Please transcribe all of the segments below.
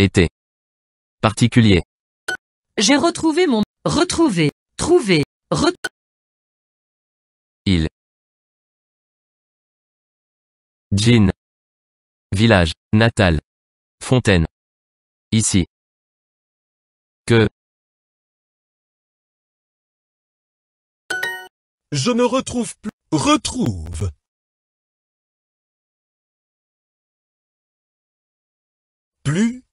Été. Particulier. J'ai retrouvé mon... retrouvé Trouver. Il. Jean. Village. Natal. Fontaine. Ici. Que. Je ne retrouve plus. Retrouve. Plus.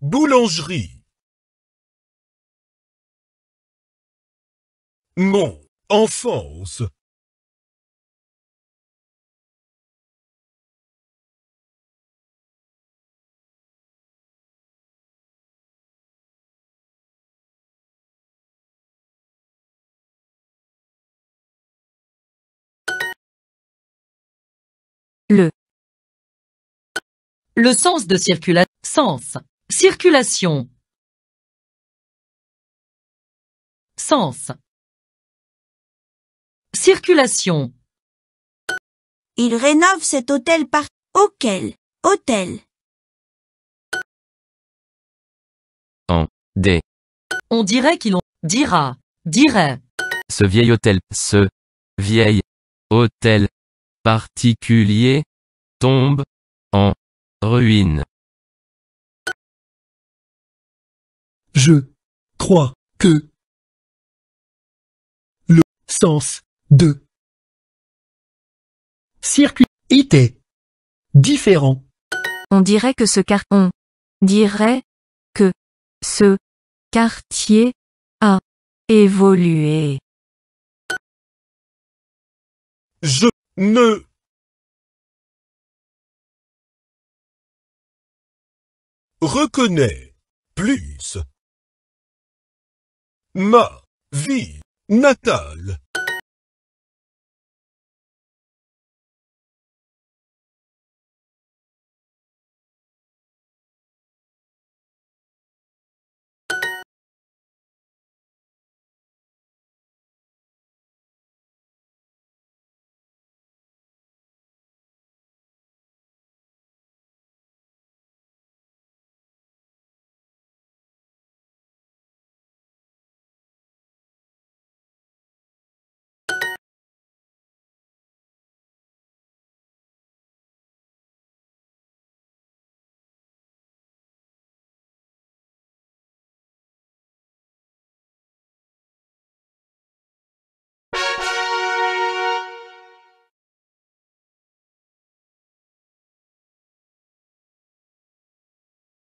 Boulangerie. Mon enfance. Le. Le sens de circulation. Sens. Circulation. Sens. Circulation. Il rénove cet hôtel par auquel hôtel. En des. On dirait qu'il en dira, dirait. Ce vieil hôtel, ce vieil hôtel particulier tombe en ruine. Je crois que le sens de circuit était différent. On dirait que ce quartier, dirait que ce quartier a évolué. Je ne reconnais plus ma vie natale.